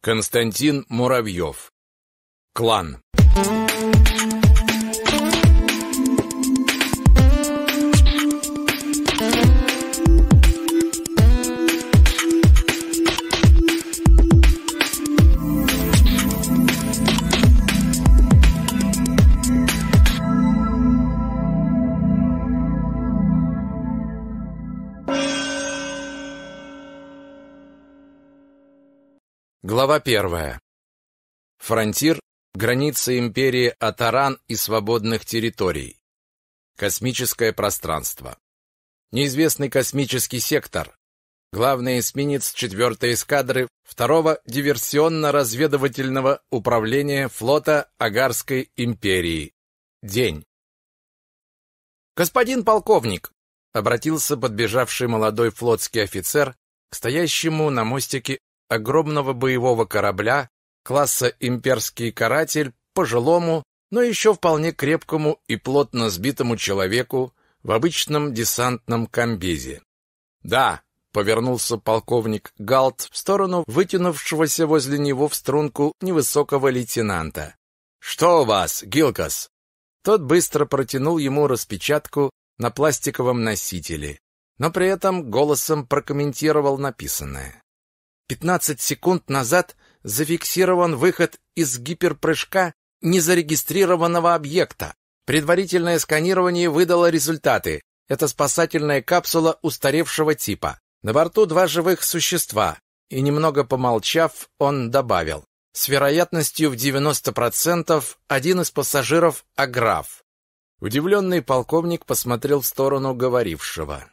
Константин Муравьев. Клан. Глава первая. Фронтир – граница империи Атаран и свободных территорий. Космическое пространство. Неизвестный космический сектор. Главный эсминец 4-й эскадры 2-го диверсионно-разведывательного управления флота Агарской империи. День. «Господин полковник!» — обратился подбежавший молодой флотский офицер к стоящему на мостике огромного боевого корабля класса «Имперский каратель» пожилому, но еще вполне крепкому и плотно сбитому человеку в обычном десантном комбезе. «Да», — повернулся полковник Галт в сторону вытянувшегося возле него в струнку невысокого лейтенанта. «Что у вас, Гилкас?» Тот быстро протянул ему распечатку на пластиковом носителе, но при этом голосом прокомментировал написанное. 15 секунд назад зафиксирован выход из гиперпрыжка незарегистрированного объекта. Предварительное сканирование выдало результаты. Это спасательная капсула устаревшего типа. На борту два живых существа. И немного помолчав, он добавил. С вероятностью в 90% один из пассажиров – аграф. Удивленный полковник посмотрел в сторону говорившего.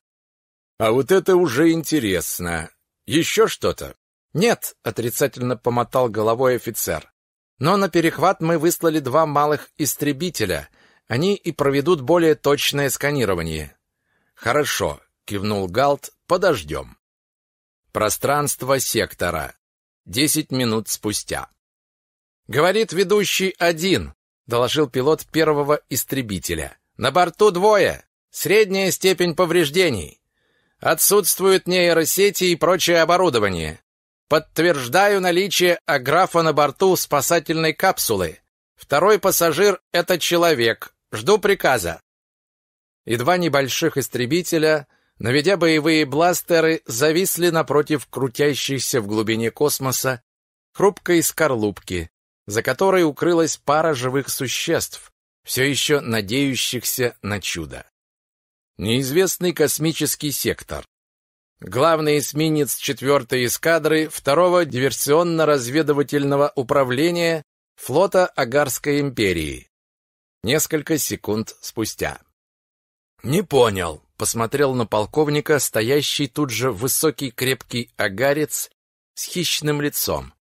«А вот это уже интересно. Еще что-то?» Нет, отрицательно помотал головой офицер. Но на перехват мы выслали два малых истребителя. Они и проведут более точное сканирование. Хорошо, кивнул Галт. Подождем. Пространство сектора. Десять минут спустя. Говорит ведущий один, доложил пилот первого истребителя. На борту двое. Средняя степень повреждений. Отсутствуют нейросети и прочее оборудование. Подтверждаю наличие аграфа на борту спасательной капсулы. Второй пассажир — это человек. Жду приказа. И два небольших истребителя, наведя боевые бластеры, зависли напротив крутящейся в глубине космоса хрупкой скорлупки, за которой укрылась пара живых существ, все еще надеющихся на чудо. Неизвестный космический сектор главный эсминец 4 эскадры второго диверсионно-разведывательного управления флота Агарской империи. Несколько секунд спустя. «Не понял», — посмотрел на полковника, стоящий тут же высокий крепкий агарец с хищным лицом.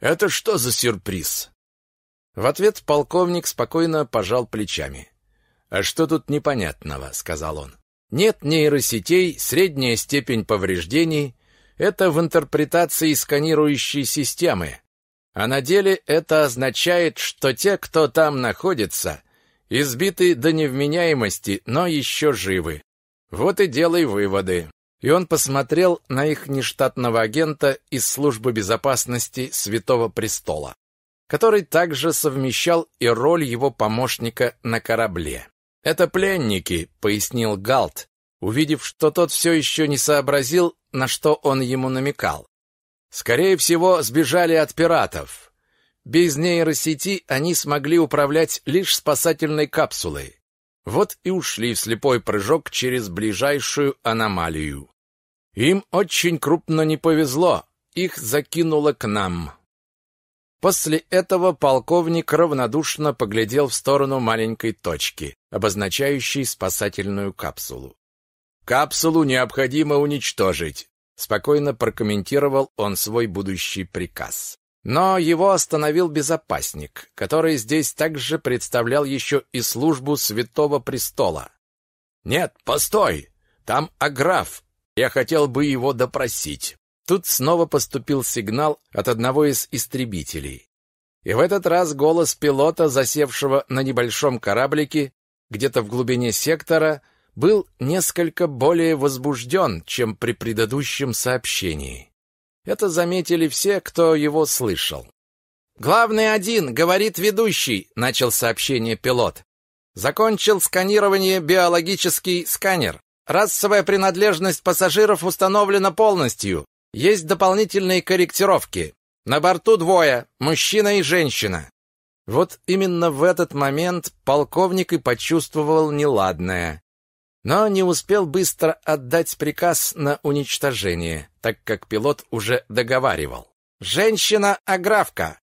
«Это что за сюрприз?» В ответ полковник спокойно пожал плечами. «А что тут непонятного?» — сказал он. Нет нейросетей, средняя степень повреждений – это в интерпретации сканирующей системы. А на деле это означает, что те, кто там находится, избиты до невменяемости, но еще живы. Вот и делай выводы. И он посмотрел на их нештатного агента из службы безопасности Святого Престола, который также совмещал и роль его помощника на корабле. «Это пленники», — пояснил Галт, увидев, что тот все еще не сообразил, на что он ему намекал. «Скорее всего, сбежали от пиратов. Без нейросети они смогли управлять лишь спасательной капсулой. Вот и ушли в слепой прыжок через ближайшую аномалию. Им очень крупно не повезло, их закинуло к нам». После этого полковник равнодушно поглядел в сторону маленькой точки, обозначающей спасательную капсулу. «Капсулу необходимо уничтожить», — спокойно прокомментировал он свой будущий приказ. Но его остановил безопасник, который здесь также представлял еще и службу Святого Престола. «Нет, постой! Там Аграф. Я хотел бы его допросить». Тут снова поступил сигнал от одного из истребителей. И в этот раз голос пилота, засевшего на небольшом кораблике, где-то в глубине сектора, был несколько более возбужден, чем при предыдущем сообщении. Это заметили все, кто его слышал. «Главный один, говорит ведущий», — начал сообщение пилот. «Закончил сканирование биологический сканер. Расовая принадлежность пассажиров установлена полностью. Есть дополнительные корректировки. На борту двое, мужчина и женщина. Вот именно в этот момент полковник и почувствовал неладное. Но не успел быстро отдать приказ на уничтожение, так как пилот уже договаривал. «Женщина-аграфка!»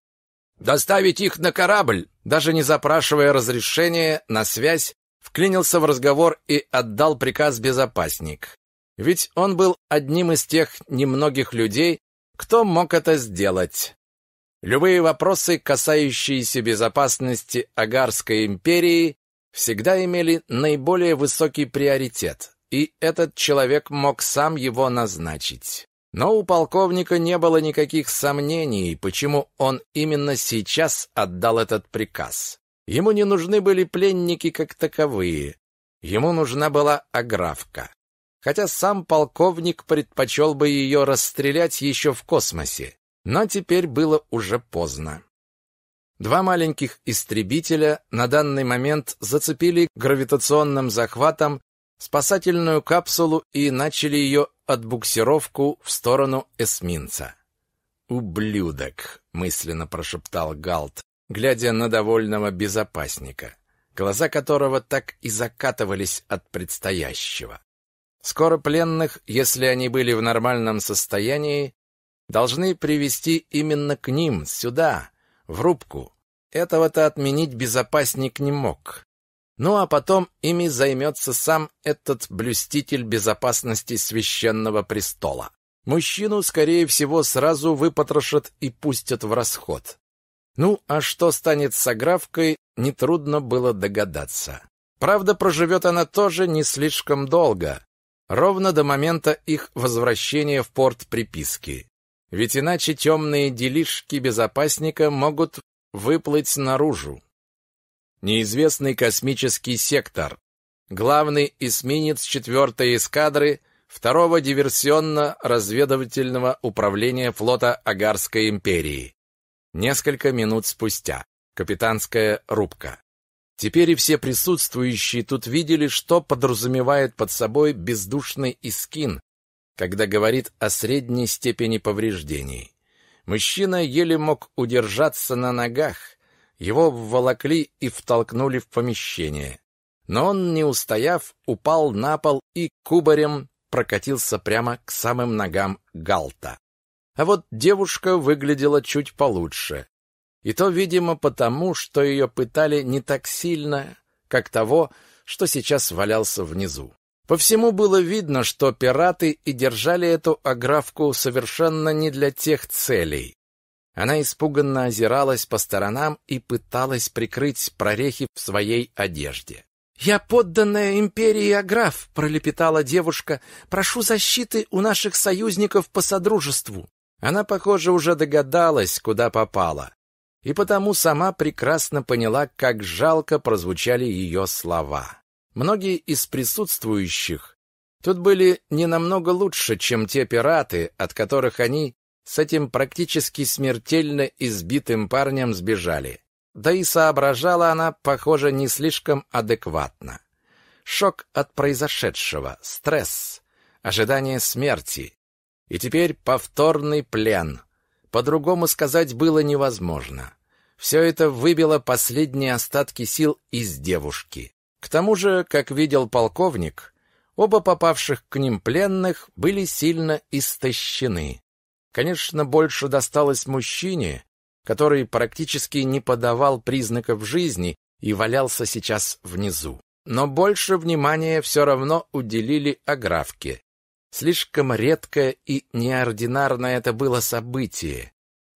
«Доставить их на корабль!» Даже не запрашивая разрешения на связь, вклинился в разговор и отдал приказ безопасник. Ведь он был одним из тех немногих людей, кто мог это сделать. Любые вопросы, касающиеся безопасности Агарской империи, всегда имели наиболее высокий приоритет, и этот человек мог сам его назначить. Но у полковника не было никаких сомнений, почему он именно сейчас отдал этот приказ. Ему не нужны были пленники как таковые. Ему нужна была агравка хотя сам полковник предпочел бы ее расстрелять еще в космосе. Но теперь было уже поздно. Два маленьких истребителя на данный момент зацепили гравитационным захватом спасательную капсулу и начали ее отбуксировку в сторону эсминца. «Ублюдок!» — мысленно прошептал Галт, глядя на довольного безопасника, глаза которого так и закатывались от предстоящего. Скоро пленных, если они были в нормальном состоянии, должны привести именно к ним, сюда, в рубку. Этого-то отменить безопасник не мог. Ну а потом ими займется сам этот блюститель безопасности священного престола. Мужчину, скорее всего, сразу выпотрошат и пустят в расход. Ну, а что станет с Аграфкой, нетрудно было догадаться. Правда, проживет она тоже не слишком долго ровно до момента их возвращения в порт приписки. Ведь иначе темные делишки безопасника могут выплыть наружу. Неизвестный космический сектор. Главный эсминец четвертой эскадры второго диверсионно-разведывательного управления флота Агарской империи. Несколько минут спустя. Капитанская рубка. Теперь и все присутствующие тут видели, что подразумевает под собой бездушный Искин, когда говорит о средней степени повреждений. Мужчина еле мог удержаться на ногах. Его вволокли и втолкнули в помещение. Но он, не устояв, упал на пол и кубарем прокатился прямо к самым ногам Галта. А вот девушка выглядела чуть получше. И то, видимо, потому, что ее пытали не так сильно, как того, что сейчас валялся внизу. По всему было видно, что пираты и держали эту аграфку совершенно не для тех целей. Она испуганно озиралась по сторонам и пыталась прикрыть прорехи в своей одежде. «Я подданная империи Аграф», — пролепетала девушка, — «прошу защиты у наших союзников по содружеству». Она, похоже, уже догадалась, куда попала и потому сама прекрасно поняла, как жалко прозвучали ее слова. Многие из присутствующих тут были не намного лучше, чем те пираты, от которых они с этим практически смертельно избитым парнем сбежали. Да и соображала она, похоже, не слишком адекватно. Шок от произошедшего, стресс, ожидание смерти. И теперь повторный плен — по-другому сказать было невозможно. Все это выбило последние остатки сил из девушки. К тому же, как видел полковник, оба попавших к ним пленных были сильно истощены. Конечно, больше досталось мужчине, который практически не подавал признаков жизни и валялся сейчас внизу. Но больше внимания все равно уделили Аграфке. Слишком редкое и неординарное это было событие,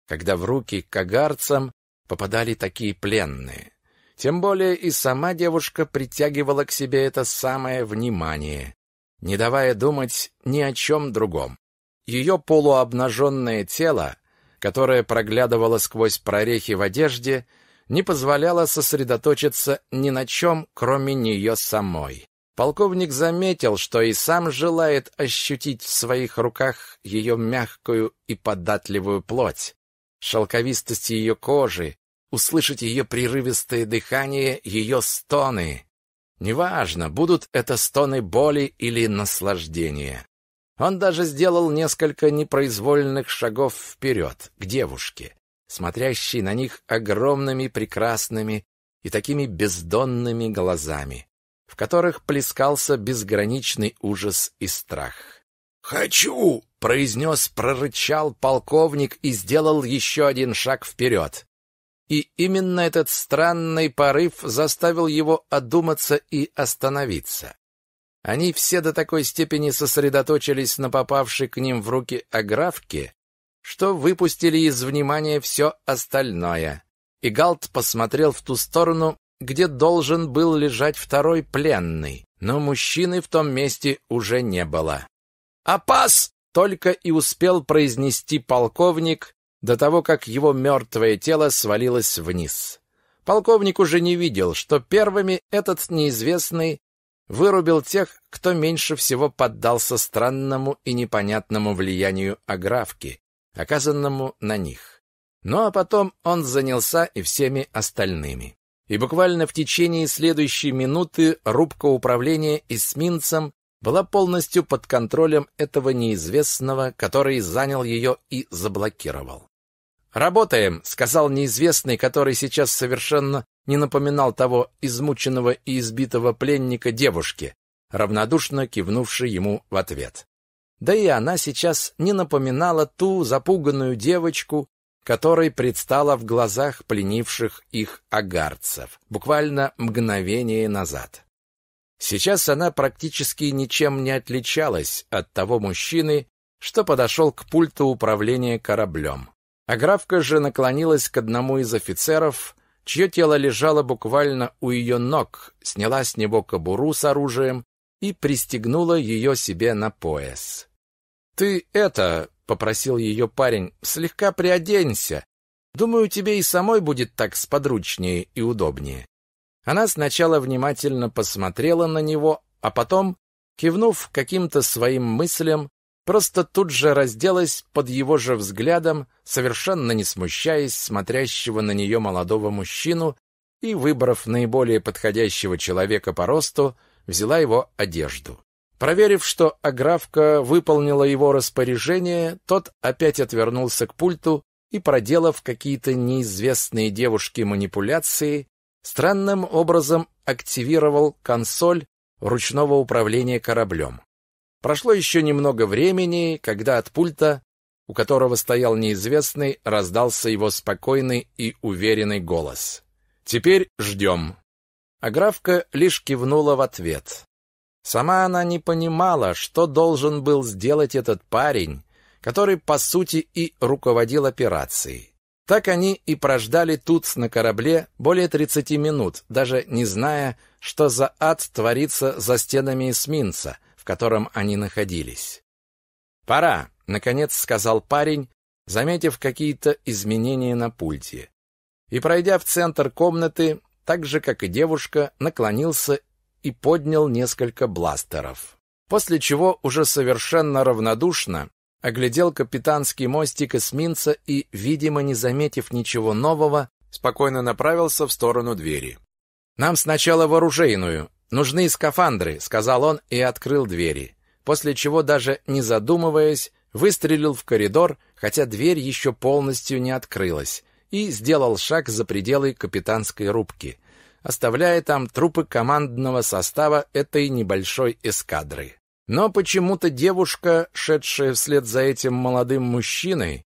когда в руки кагарцам попадали такие пленные. Тем более и сама девушка притягивала к себе это самое внимание, не давая думать ни о чем другом. Ее полуобнаженное тело, которое проглядывало сквозь прорехи в одежде, не позволяло сосредоточиться ни на чем, кроме нее самой. Полковник заметил, что и сам желает ощутить в своих руках ее мягкую и податливую плоть, шелковистость ее кожи, услышать ее прерывистое дыхание, ее стоны. Неважно, будут это стоны боли или наслаждения. Он даже сделал несколько непроизвольных шагов вперед, к девушке, смотрящей на них огромными прекрасными и такими бездонными глазами в которых плескался безграничный ужас и страх. «Хочу!» — произнес, прорычал полковник и сделал еще один шаг вперед. И именно этот странный порыв заставил его одуматься и остановиться. Они все до такой степени сосредоточились на попавшей к ним в руки аграфке, что выпустили из внимания все остальное. И Галт посмотрел в ту сторону, где должен был лежать второй пленный, но мужчины в том месте уже не было. «Опас!» — только и успел произнести полковник до того, как его мертвое тело свалилось вниз. Полковник уже не видел, что первыми этот неизвестный вырубил тех, кто меньше всего поддался странному и непонятному влиянию аграфки, оказанному на них. Ну а потом он занялся и всеми остальными и буквально в течение следующей минуты рубка управления эсминцем была полностью под контролем этого неизвестного, который занял ее и заблокировал. «Работаем», — сказал неизвестный, который сейчас совершенно не напоминал того измученного и избитого пленника девушки, равнодушно кивнувший ему в ответ. Да и она сейчас не напоминала ту запуганную девочку, которой предстала в глазах пленивших их агарцев буквально мгновение назад. Сейчас она практически ничем не отличалась от того мужчины, что подошел к пульту управления кораблем. Агравка же наклонилась к одному из офицеров, чье тело лежало буквально у ее ног, сняла с него кобуру с оружием и пристегнула ее себе на пояс. «Ты это, — попросил ее парень, — «слегка приоденься. Думаю, тебе и самой будет так сподручнее и удобнее». Она сначала внимательно посмотрела на него, а потом, кивнув каким-то своим мыслям, просто тут же разделась под его же взглядом, совершенно не смущаясь смотрящего на нее молодого мужчину и, выбрав наиболее подходящего человека по росту, взяла его одежду. Проверив, что Аграфка выполнила его распоряжение, тот опять отвернулся к пульту и, проделав какие-то неизвестные девушке манипуляции, странным образом активировал консоль ручного управления кораблем. Прошло еще немного времени, когда от пульта, у которого стоял неизвестный, раздался его спокойный и уверенный голос. «Теперь ждем». Аграфка лишь кивнула в ответ. Сама она не понимала, что должен был сделать этот парень, который, по сути, и руководил операцией. Так они и прождали тут на корабле более 30 минут, даже не зная, что за ад творится за стенами эсминца, в котором они находились. «Пора», — наконец сказал парень, заметив какие-то изменения на пульте. И, пройдя в центр комнаты, так же, как и девушка, наклонился и поднял несколько бластеров. После чего уже совершенно равнодушно оглядел капитанский мостик эсминца и, видимо, не заметив ничего нового, спокойно направился в сторону двери. «Нам сначала в оружейную. Нужны скафандры», — сказал он и открыл двери. После чего, даже не задумываясь, выстрелил в коридор, хотя дверь еще полностью не открылась, и сделал шаг за пределы капитанской рубки, оставляя там трупы командного состава этой небольшой эскадры. Но почему-то девушка, шедшая вслед за этим молодым мужчиной,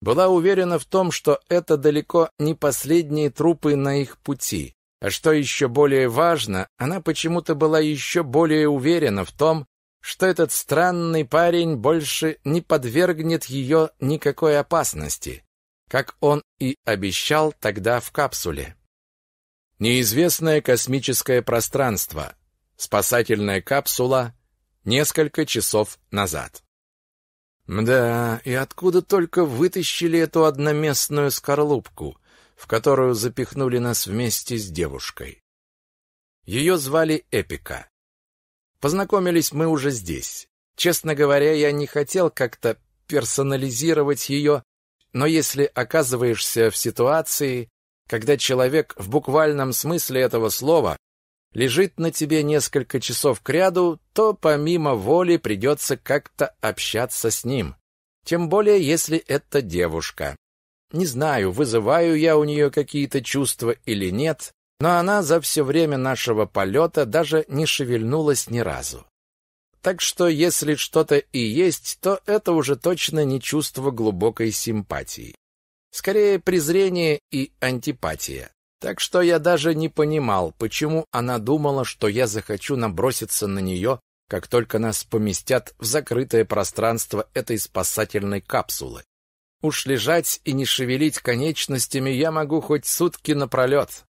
была уверена в том, что это далеко не последние трупы на их пути. А что еще более важно, она почему-то была еще более уверена в том, что этот странный парень больше не подвергнет ее никакой опасности, как он и обещал тогда в капсуле. Неизвестное космическое пространство. Спасательная капсула. Несколько часов назад. Мда, и откуда только вытащили эту одноместную скорлупку, в которую запихнули нас вместе с девушкой. Ее звали Эпика. Познакомились мы уже здесь. Честно говоря, я не хотел как-то персонализировать ее, но если оказываешься в ситуации, когда человек в буквальном смысле этого слова лежит на тебе несколько часов кряду, то помимо воли придется как-то общаться с ним. Тем более, если это девушка. Не знаю, вызываю я у нее какие-то чувства или нет, но она за все время нашего полета даже не шевельнулась ни разу. Так что, если что-то и есть, то это уже точно не чувство глубокой симпатии. Скорее, презрение и антипатия. Так что я даже не понимал, почему она думала, что я захочу наброситься на нее, как только нас поместят в закрытое пространство этой спасательной капсулы. Уж лежать и не шевелить конечностями я могу хоть сутки напролет.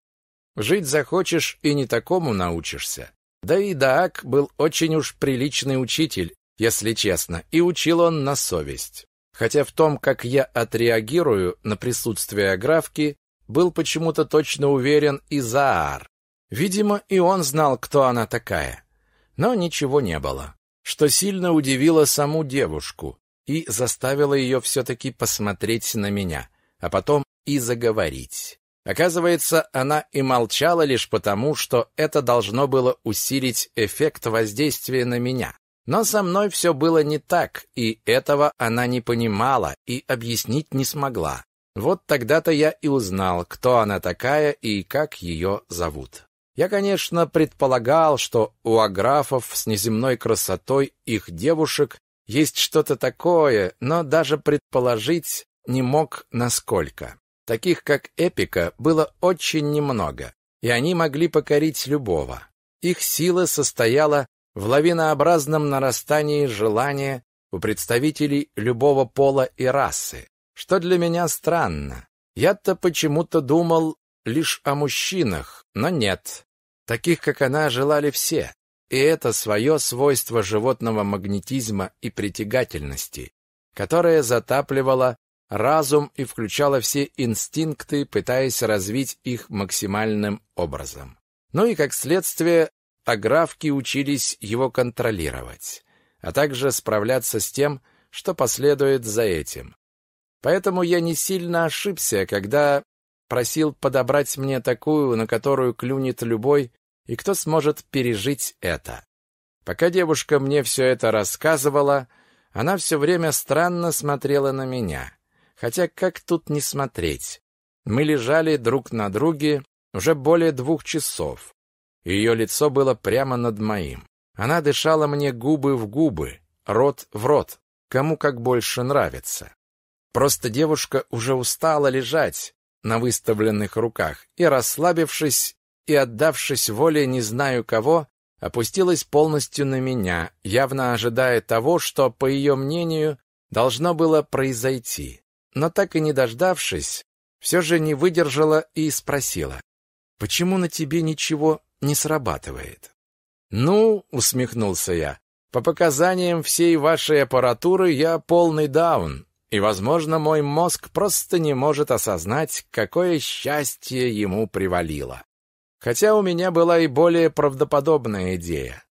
Жить захочешь и не такому научишься. Да и Даак был очень уж приличный учитель, если честно, и учил он на совесть хотя в том, как я отреагирую на присутствие Аграфки, был почему-то точно уверен и Заар. Видимо, и он знал, кто она такая. Но ничего не было, что сильно удивило саму девушку и заставило ее все-таки посмотреть на меня, а потом и заговорить. Оказывается, она и молчала лишь потому, что это должно было усилить эффект воздействия на меня. Но со мной все было не так, и этого она не понимала и объяснить не смогла. Вот тогда-то я и узнал, кто она такая и как ее зовут. Я, конечно, предполагал, что у аграфов с неземной красотой их девушек есть что-то такое, но даже предположить не мог насколько. Таких, как Эпика, было очень немного, и они могли покорить любого. Их сила состояла в лавинообразном нарастании желания у представителей любого пола и расы, что для меня странно. Я-то почему-то думал лишь о мужчинах, но нет. Таких, как она, желали все. И это свое свойство животного магнетизма и притягательности, которое затапливало разум и включало все инстинкты, пытаясь развить их максимальным образом. Ну и как следствие а графки учились его контролировать, а также справляться с тем, что последует за этим. Поэтому я не сильно ошибся, когда просил подобрать мне такую, на которую клюнет любой, и кто сможет пережить это. Пока девушка мне все это рассказывала, она все время странно смотрела на меня. Хотя как тут не смотреть? Мы лежали друг на друге уже более двух часов. Ее лицо было прямо над моим. Она дышала мне губы в губы, рот в рот, кому как больше нравится. Просто девушка уже устала лежать на выставленных руках и, расслабившись и отдавшись воле не знаю кого, опустилась полностью на меня, явно ожидая того, что, по ее мнению, должно было произойти. Но так и не дождавшись, все же не выдержала и спросила, «Почему на тебе ничего не срабатывает. «Ну», — усмехнулся я, — «по показаниям всей вашей аппаратуры я полный даун, и, возможно, мой мозг просто не может осознать, какое счастье ему привалило. Хотя у меня была и более правдоподобная идея.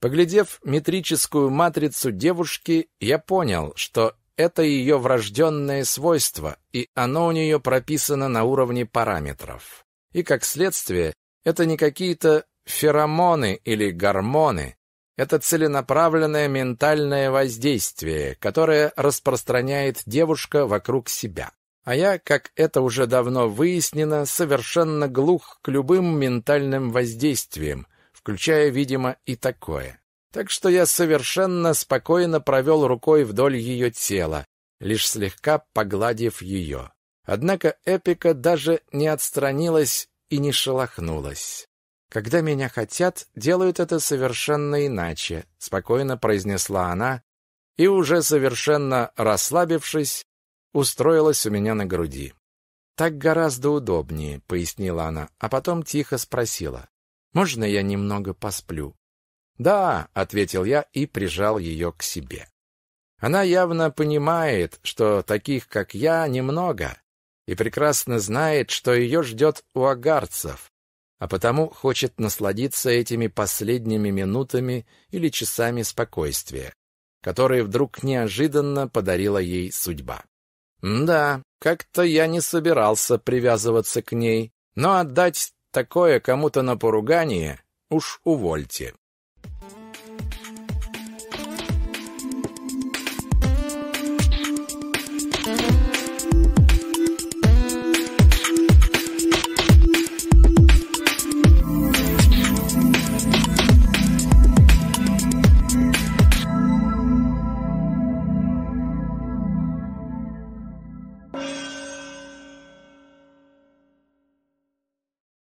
Поглядев метрическую матрицу девушки, я понял, что это ее врожденное свойство, и оно у нее прописано на уровне параметров. И, как следствие, это не какие-то феромоны или гормоны. Это целенаправленное ментальное воздействие, которое распространяет девушка вокруг себя. А я, как это уже давно выяснено, совершенно глух к любым ментальным воздействиям, включая, видимо, и такое. Так что я совершенно спокойно провел рукой вдоль ее тела, лишь слегка погладив ее. Однако Эпика даже не отстранилась и не шелохнулась. «Когда меня хотят, делают это совершенно иначе», — спокойно произнесла она, и уже совершенно расслабившись, устроилась у меня на груди. «Так гораздо удобнее», — пояснила она, а потом тихо спросила. «Можно я немного посплю?» «Да», — ответил я и прижал ее к себе. Она явно понимает, что таких, как я, немного, и прекрасно знает, что ее ждет у агарцев, а потому хочет насладиться этими последними минутами или часами спокойствия, которые вдруг неожиданно подарила ей судьба. Да, как-то я не собирался привязываться к ней, но отдать такое кому-то на поругание уж увольте.